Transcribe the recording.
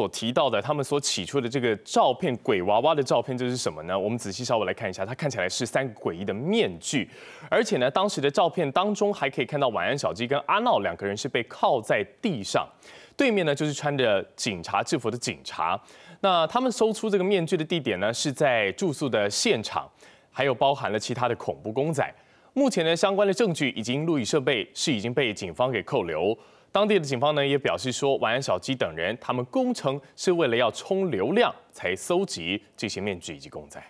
所提到的他们所起出的这个照片，鬼娃娃的照片，这是什么呢？我们仔细稍微来看一下，它看起来是三个诡异的面具，而且呢，当时的照片当中还可以看到晚安小鸡跟阿闹两个人是被靠在地上，对面呢就是穿着警察制服的警察。那他们搜出这个面具的地点呢是在住宿的现场，还有包含了其他的恐怖公仔。目前呢相关的证据以及录影设备是已经被警方给扣留。当地的警方呢也表示说，晚安小鸡等人他们攻城是为了要充流量，才搜集这些面具以及公仔。